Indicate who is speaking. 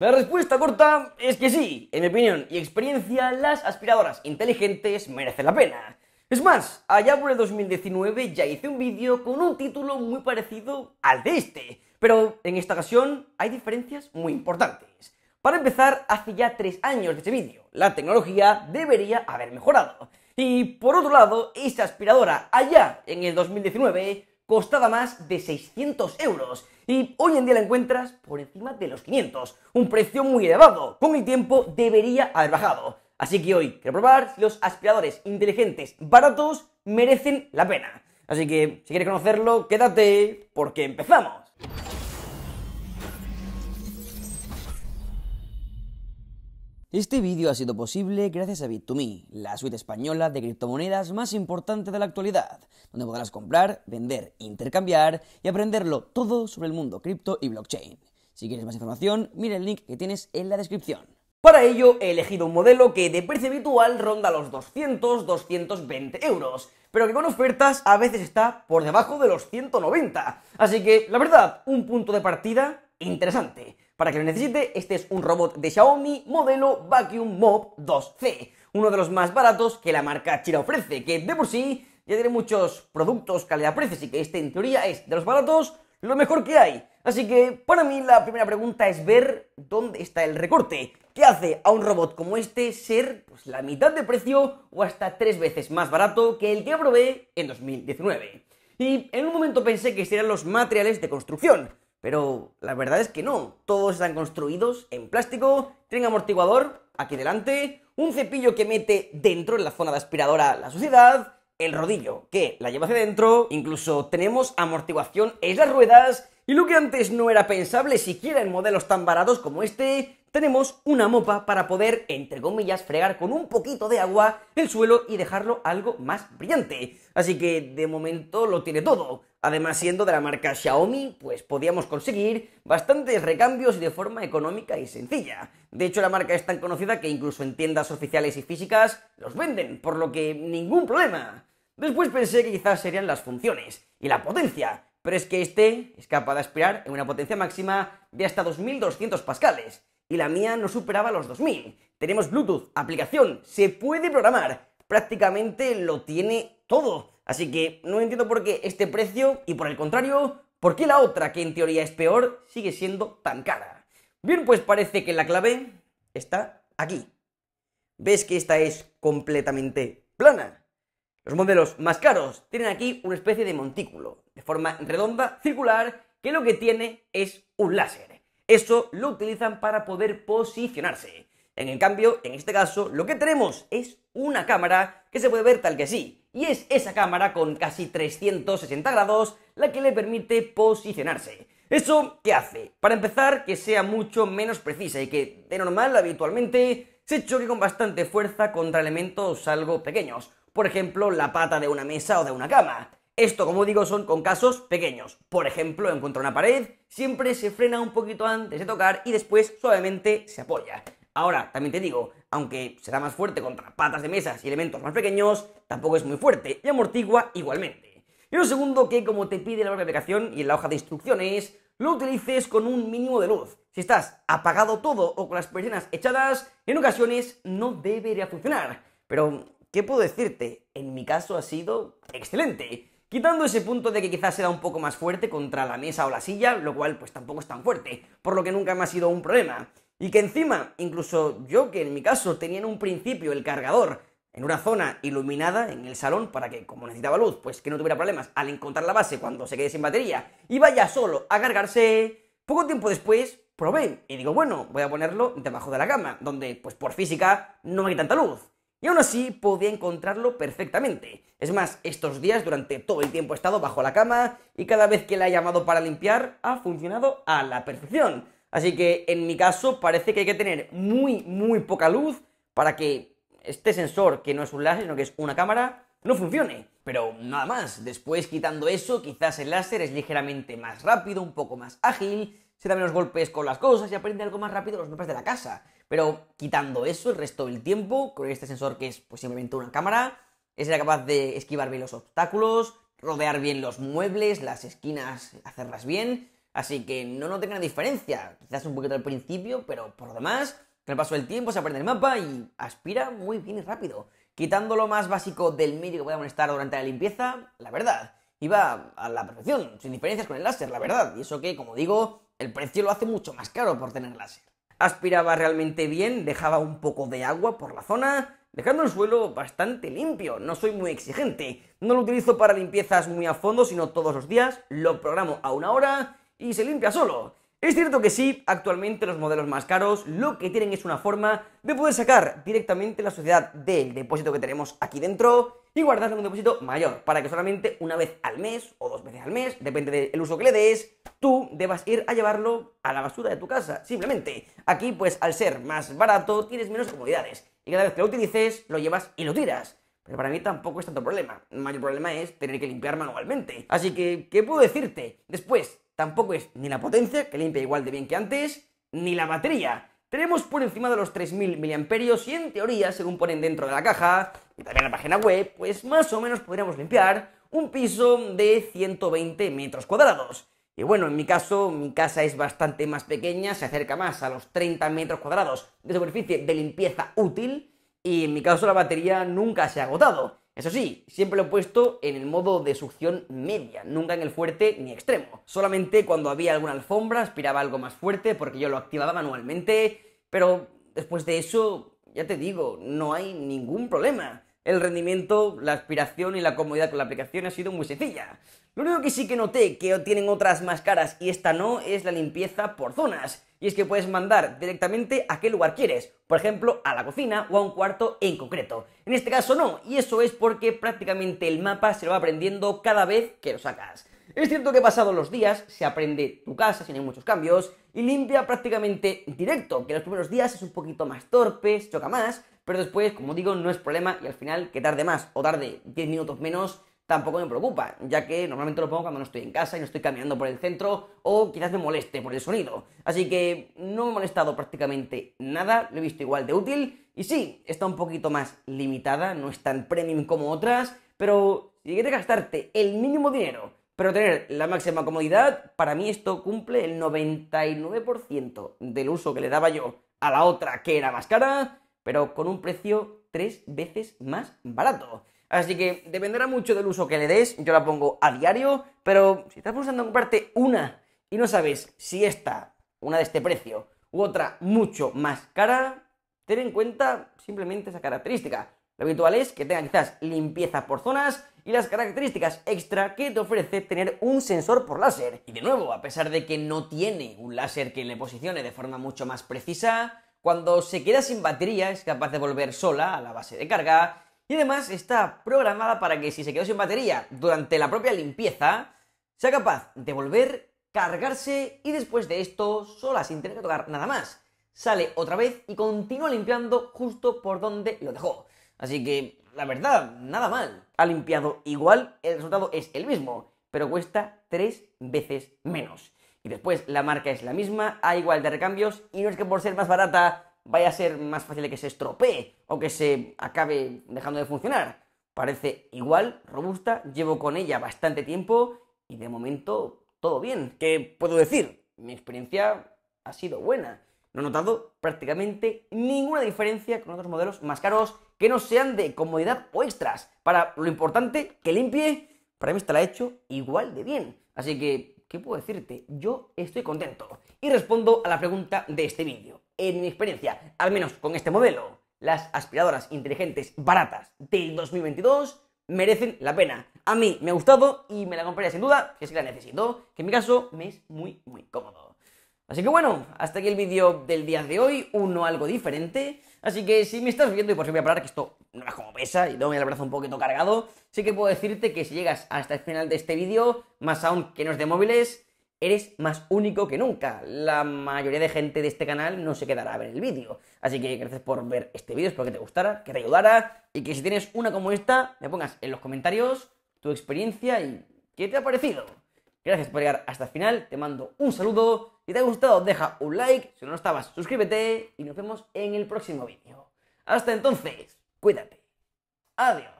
Speaker 1: La respuesta corta es que sí. En mi opinión y experiencia, las aspiradoras inteligentes merecen la pena. Es más, allá por el 2019 ya hice un vídeo con un título muy parecido al de este. Pero en esta ocasión hay diferencias muy importantes. Para empezar, hace ya tres años de ese vídeo, la tecnología debería haber mejorado. Y por otro lado, esa aspiradora allá en el 2019 costaba más de 600 euros y hoy en día la encuentras por encima de los 500, un precio muy elevado, con el tiempo debería haber bajado. Así que hoy quiero probar si los aspiradores inteligentes baratos merecen la pena. Así que si quieres conocerlo, quédate porque empezamos. Este vídeo ha sido posible gracias a Bit2Me, la suite española de criptomonedas más importante de la actualidad, donde podrás comprar, vender, intercambiar y aprenderlo todo sobre el mundo cripto y blockchain. Si quieres más información, mira el link que tienes en la descripción. Para ello he elegido un modelo que de precio habitual ronda los 200-220 euros, pero que con ofertas a veces está por debajo de los 190. Así que, la verdad, un punto de partida interesante. Para que lo necesite, este es un robot de Xiaomi modelo Vacuum Mob 2C, uno de los más baratos que la marca china ofrece, que de por sí ya tiene muchos productos calidad-precio, y que este en teoría es de los baratos lo mejor que hay. Así que para mí la primera pregunta es ver dónde está el recorte. ¿Qué hace a un robot como este ser pues, la mitad de precio o hasta tres veces más barato que el que probé en 2019? Y en un momento pensé que serían los materiales de construcción, pero la verdad es que no, todos están construidos en plástico, tienen amortiguador aquí delante, un cepillo que mete dentro en la zona de aspiradora la suciedad, el rodillo que la lleva hacia dentro, incluso tenemos amortiguación en las ruedas y lo que antes no era pensable siquiera en modelos tan baratos como este, tenemos una mopa para poder, entre comillas, fregar con un poquito de agua el suelo y dejarlo algo más brillante. Así que de momento lo tiene todo. Además, siendo de la marca Xiaomi, pues podíamos conseguir bastantes recambios de forma económica y sencilla. De hecho, la marca es tan conocida que incluso en tiendas oficiales y físicas los venden, por lo que ningún problema. Después pensé que quizás serían las funciones y la potencia, pero es que este es capaz de aspirar en una potencia máxima de hasta 2200 pascales, y la mía no superaba los 2000. Tenemos Bluetooth, aplicación, se puede programar, prácticamente lo tiene todo. Así que no entiendo por qué este precio y por el contrario, por qué la otra, que en teoría es peor, sigue siendo tan cara. Bien, pues parece que la clave está aquí. ¿Ves que esta es completamente plana? Los modelos más caros tienen aquí una especie de montículo, de forma redonda, circular, que lo que tiene es un láser. Eso lo utilizan para poder posicionarse. En el cambio, en este caso, lo que tenemos es una cámara que se puede ver tal que sí. Y es esa cámara con casi 360 grados la que le permite posicionarse. ¿Eso qué hace? Para empezar, que sea mucho menos precisa y que, de normal, habitualmente, se choque con bastante fuerza contra elementos algo pequeños, por ejemplo, la pata de una mesa o de una cama. Esto, como digo, son con casos pequeños. Por ejemplo, en una pared, siempre se frena un poquito antes de tocar y después suavemente se apoya. Ahora, también te digo, aunque será más fuerte contra patas de mesas y elementos más pequeños, tampoco es muy fuerte y amortigua igualmente. Y lo segundo, que como te pide la propia aplicación y en la hoja de instrucciones, lo utilices con un mínimo de luz. Si estás apagado todo o con las persianas echadas, en ocasiones no debería funcionar. Pero ¿qué puedo decirte? En mi caso ha sido excelente. Quitando ese punto de que quizás sea un poco más fuerte contra la mesa o la silla, lo cual pues tampoco es tan fuerte, por lo que nunca me ha sido un problema. Y que encima, incluso yo que en mi caso tenía en un principio el cargador en una zona iluminada en el salón para que, como necesitaba luz, pues que no tuviera problemas al encontrar la base cuando se quede sin batería y vaya solo a cargarse, poco tiempo después probé y digo, bueno, voy a ponerlo debajo de la cama, donde pues por física no hay tanta luz y aún así podía encontrarlo perfectamente. Es más, estos días durante todo el tiempo he estado bajo la cama y cada vez que la he llamado para limpiar ha funcionado a la perfección. Así que en mi caso parece que hay que tener muy, muy poca luz para que este sensor, que no es un láser, sino que es una cámara, no funcione. Pero nada más, después quitando eso, quizás el láser es ligeramente más rápido, un poco más ágil se da menos golpes con las cosas y aprende algo más rápido los mapas de la casa. Pero quitando eso, el resto del tiempo, con este sensor que es pues, simplemente una cámara, es capaz de esquivar bien los obstáculos, rodear bien los muebles, las esquinas, hacerlas bien. Así que no no tenga diferencia, quizás un poquito al principio, pero por lo demás, con el paso del tiempo se aprende el mapa y aspira muy bien y rápido. Quitando lo más básico del medio que pueda molestar durante la limpieza, la verdad, iba a la perfección, sin diferencias con el láser, la verdad. Y eso que, como digo, el precio lo hace mucho más caro por tener láser. Aspiraba realmente bien, dejaba un poco de agua por la zona, dejando el suelo bastante limpio. No soy muy exigente, no lo utilizo para limpiezas muy a fondo, sino todos los días, lo programo a una hora y se limpia solo. Es cierto que sí, actualmente los modelos más caros lo que tienen es una forma de poder sacar directamente la sociedad del depósito que tenemos aquí dentro y guardarlo en un depósito mayor, para que solamente una vez al mes o dos veces al mes, depende del uso que le des, tú debas ir a llevarlo a la basura de tu casa, simplemente. Aquí pues al ser más barato tienes menos comodidades y cada vez que lo utilices lo llevas y lo tiras. Pero para mí tampoco es tanto problema. El mayor problema es tener que limpiar manualmente. Así que, ¿qué puedo decirte? Después, tampoco es ni la potencia, que limpia igual de bien que antes, ni la batería. Tenemos por encima de los 3.000 miliamperios y en teoría, según ponen dentro de la caja y también en la página web, pues más o menos podríamos limpiar un piso de 120 metros cuadrados. Y bueno, en mi caso, mi casa es bastante más pequeña, se acerca más a los 30 metros cuadrados de superficie de limpieza útil, y en mi caso la batería nunca se ha agotado. Eso sí, siempre lo he puesto en el modo de succión media, nunca en el fuerte ni extremo. Solamente cuando había alguna alfombra aspiraba algo más fuerte porque yo lo activaba manualmente, pero después de eso, ya te digo, no hay ningún problema el rendimiento, la aspiración y la comodidad con la aplicación ha sido muy sencilla. Lo único que sí que noté que tienen otras más caras y esta no es la limpieza por zonas. Y es que puedes mandar directamente a qué lugar quieres, por ejemplo, a la cocina o a un cuarto en concreto. En este caso no, y eso es porque prácticamente el mapa se lo va aprendiendo cada vez que lo sacas. Es cierto que pasado los días se aprende tu casa sin muchos cambios y limpia prácticamente directo, que los primeros días es un poquito más torpe, choca más, pero después, como digo, no es problema y al final que tarde más o tarde 10 minutos menos tampoco me preocupa, ya que normalmente lo pongo cuando no estoy en casa y no estoy caminando por el centro o quizás me moleste por el sonido. Así que no me ha molestado prácticamente nada, lo he visto igual de útil y sí, está un poquito más limitada, no es tan premium como otras, pero si quieres gastarte el mínimo dinero pero tener la máxima comodidad, para mí esto cumple el 99% del uso que le daba yo a la otra que era más cara, pero con un precio tres veces más barato. Así que dependerá mucho del uso que le des, yo la pongo a diario, pero si estás pensando en comprarte una y no sabes si esta, una de este precio, u otra mucho más cara, ten en cuenta simplemente esa característica. Lo habitual es que tenga quizás limpieza por zonas y las características extra que te ofrece tener un sensor por láser. Y de nuevo, a pesar de que no tiene un láser que le posicione de forma mucho más precisa, cuando se queda sin batería es capaz de volver sola a la base de carga y además está programada para que si se quedó sin batería durante la propia limpieza, sea capaz de volver, cargarse y después de esto sola sin tener que tocar nada más. Sale otra vez y continúa limpiando justo por donde lo dejó. Así que, la verdad, nada mal. Ha limpiado igual, el resultado es el mismo, pero cuesta tres veces menos. Y después la marca es la misma, hay igual de recambios, y no es que por ser más barata vaya a ser más fácil que se estropee o que se acabe dejando de funcionar. Parece igual, robusta, llevo con ella bastante tiempo y de momento todo bien. ¿Qué puedo decir? Mi experiencia ha sido buena. No he notado prácticamente ninguna diferencia con otros modelos más caros que no sean de comodidad o extras. Para lo importante, que limpie, para mí está la he hecho igual de bien. Así que, ¿qué puedo decirte? Yo estoy contento. Y respondo a la pregunta de este vídeo. En mi experiencia, al menos con este modelo, las aspiradoras inteligentes baratas del 2022 merecen la pena. A mí me ha gustado y me la compraría sin duda, que si la necesito, que en mi caso me es muy, muy cómodo. Así que bueno, hasta aquí el vídeo del día de hoy, uno algo diferente. Así que si me estás viendo, y por si voy a parar, que esto no es como pesa y tengo el brazo un poquito cargado, sí que puedo decirte que si llegas hasta el final de este vídeo, más aún que no es de móviles, eres más único que nunca. La mayoría de gente de este canal no se quedará a ver el vídeo. Así que gracias por ver este vídeo, espero que te gustara, que te ayudara y que si tienes una como esta, me pongas en los comentarios tu experiencia y qué te ha parecido. Gracias por llegar hasta el final, te mando un saludo. Si te ha gustado, deja un like. Si no lo estabas, suscríbete y nos vemos en el próximo vídeo. Hasta entonces, cuídate. Adiós.